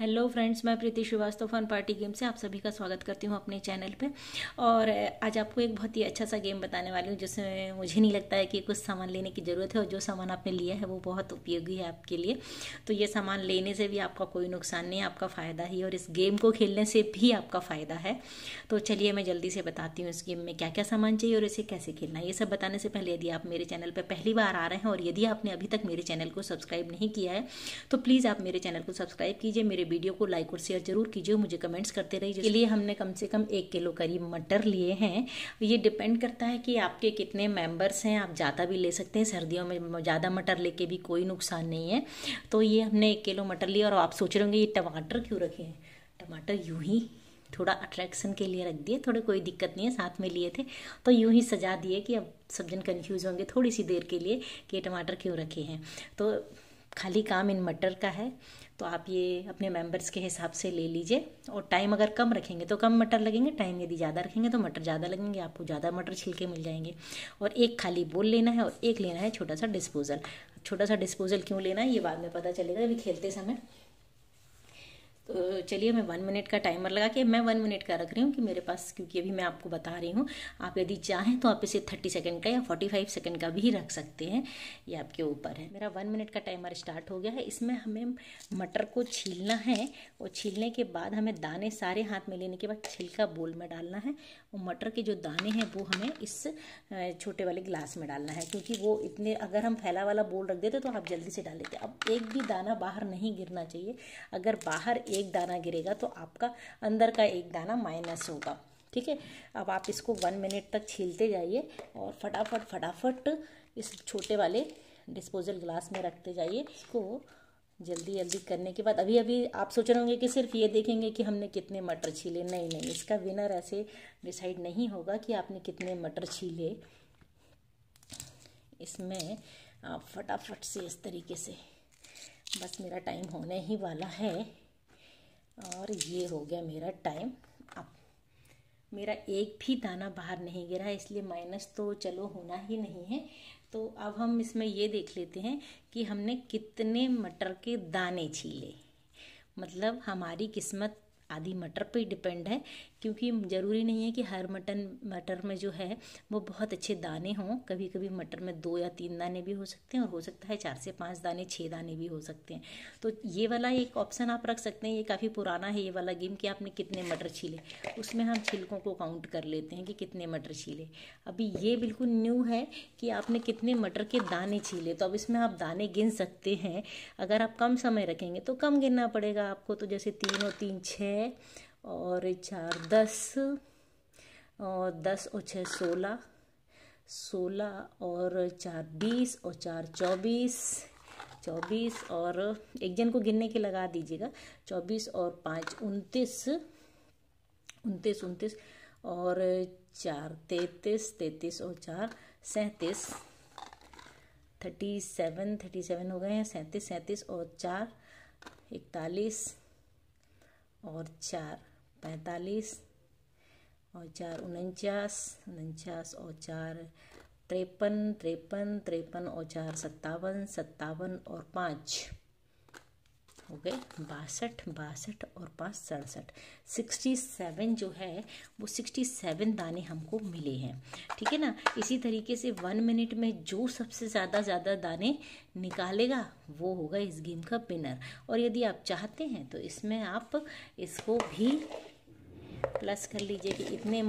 hello friends मैं Preeti Srivastava fun party game से आप सभी का स्वागत करती हूँ अपने चैनल पे और आज आपको एक बहुत ही अच्छा सा गेम बताने वाली हूँ जिसमें मुझे नहीं लगता है कि कुछ सामान लेने की ज़रूरत है और जो सामान आपने लिया है वो बहुत उपयोगी है आपके लिए तो ये सामान लेने से भी आपका कोई नुकसान नहीं है आपका फ़ायदा ही और इस गेम को खेलने से भी आपका फ़ायदा है तो चलिए मैं जल्दी से बताती हूँ इस गेम में क्या क्या सामान चाहिए और इसे कैसे खेलना है ये सब बताने से पहले यदि आप मेरे चैनल पर पहली बार आ रहे हैं और यदि आपने अभी तक मेरे चैनल को सब्सक्राइब नहीं किया है तो प्लीज़ आप मेरे चैनल को सब्सक्राइब कीजिए मेरे वीडियो को लाइक और शेयर जरूर कीजिए मुझे कमेंट्स करते रहिए जिसके लिए हमने कम से कम एक किलो करीब मटर लिए हैं ये डिपेंड करता है कि आपके कितने मेंबर्स हैं आप ज़्यादा भी ले सकते हैं सर्दियों में ज़्यादा मटर लेके भी कोई नुकसान नहीं है तो ये हमने एक किलो मटर लिया और आप सोच रहे होंगे ये टमाटर क्यों रखे हैं टमाटर यूँ ही थोड़ा अट्रैक्शन के लिए रख दिए थोड़े कोई दिक्कत नहीं है साथ में लिए थे तो यूँ ही सजा दिए कि अब सब जन कन्फ्यूज़ होंगे थोड़ी सी देर के लिए कि टमाटर क्यों रखे हैं तो खाली काम इन्वर्टर का है तो आप ये अपने मेंबर्स के हिसाब से ले लीजिए और टाइम अगर कम रखेंगे तो कम मटर लगेंगे टाइम यदि ज़्यादा रखेंगे तो मटर ज़्यादा लगेंगे आपको ज़्यादा मटर छिलके मिल जाएंगे और एक खाली बोल लेना है और एक लेना है छोटा सा डिस्पोजल छोटा सा डिस्पोजल क्यों लेना है ये बाद में पता चलेगा अभी खेलते समय तो चलिए मैं वन मिनट का टाइमर लगा के मैं वन मिनट का रख रही हूँ कि मेरे पास क्योंकि अभी मैं आपको बता रही हूँ आप यदि चाहें तो आप इसे थर्टी सेकेंड का या फोर्टी फाइव सेकेंड का भी रख सकते हैं ये आपके ऊपर है मेरा वन मिनट का टाइमर स्टार्ट हो गया है इसमें हमें मटर को छीलना है और छीलने के बाद हमें दाने सारे हाथ में लेने के बाद छिलका बोल में डालना है और मटर के जो दाने हैं वो हमें इस छोटे वाले गिलास में डालना है क्योंकि वो इतने अगर हम फैला वाला बोल रख देते तो आप जल्दी से डाल लेते अब एक भी दाना बाहर नहीं गिरना चाहिए अगर बाहर एक दाना गिरेगा तो आपका अंदर का एक दाना माइनस होगा ठीक है अब आप इसको वन मिनट तक छीलते जाइए और फटाफट फटाफट इस छोटे वाले डिस्पोजल ग्लास में रखते जाइए इसको जल्दी जल्दी करने के बाद अभी अभी आप सोच रहे होंगे कि सिर्फ ये देखेंगे कि हमने कितने मटर छीले नहीं नहीं इसका विनर ऐसे डिसाइड नहीं होगा कि आपने कितने मटर छीले इसमें आप फटाफट से इस तरीके से बस मेरा टाइम होने ही वाला है और ये हो गया मेरा टाइम अप मेरा एक भी दाना बाहर नहीं गिरा इसलिए माइनस तो चलो होना ही नहीं है तो अब हम इसमें ये देख लेते हैं कि हमने कितने मटर के दाने छीले मतलब हमारी किस्मत आधी मटर पे डिपेंड है क्योंकि ज़रूरी नहीं है कि हर मटन मटर में जो है वो बहुत अच्छे दाने हों कभी कभी मटर में दो या तीन दाने भी हो सकते हैं और हो सकता है चार से पाँच दाने छः दाने भी हो सकते हैं तो ये वाला एक ऑप्शन आप रख सकते हैं ये काफ़ी पुराना है ये वाला गेम कि आपने कितने मटर छीले उसमें हम छिलकों को काउंट कर लेते हैं कि कितने मटर छीले अभी ये बिल्कुल न्यू है कि आपने कितने मटर के दाने छीले तो अब इसमें आप दाने गिन सकते हैं अगर आप कम समय रखेंगे तो कम गिनना पड़ेगा आपको तो जैसे तीन और तीन छः और चार दस और दस और छः सोलह सोलह और चार बीस और चार चौबीस चौबीस और एक जन को गिनने के लगा दीजिएगा चौबीस और पाँच उनतीस उनतीस उनतीस और चार तैतीस तैतीस और चार सैंतीस थर्टी सेवन थर्टी सेवन हो गए हैं सैंतीस सैंतीस और चार इकतालीस और चार पैंतालीस और चार उनचास उनचास और चार तिरपन तिरपन तिरपन और चार सत्तावन सत्तावन और पाँच हो गए बासठ बासठ और पाँच सड़सठ सिक्सटी सेवन जो है वो सिक्सटी सेवन दाने हमको मिले हैं ठीक है ना इसी तरीके से वन मिनट में जो सबसे ज़्यादा ज़्यादा दाने निकालेगा वो होगा इस गेम का विनर और यदि आप चाहते हैं तो इसमें आप इसको भी प्लस कर लीजिए कि इतने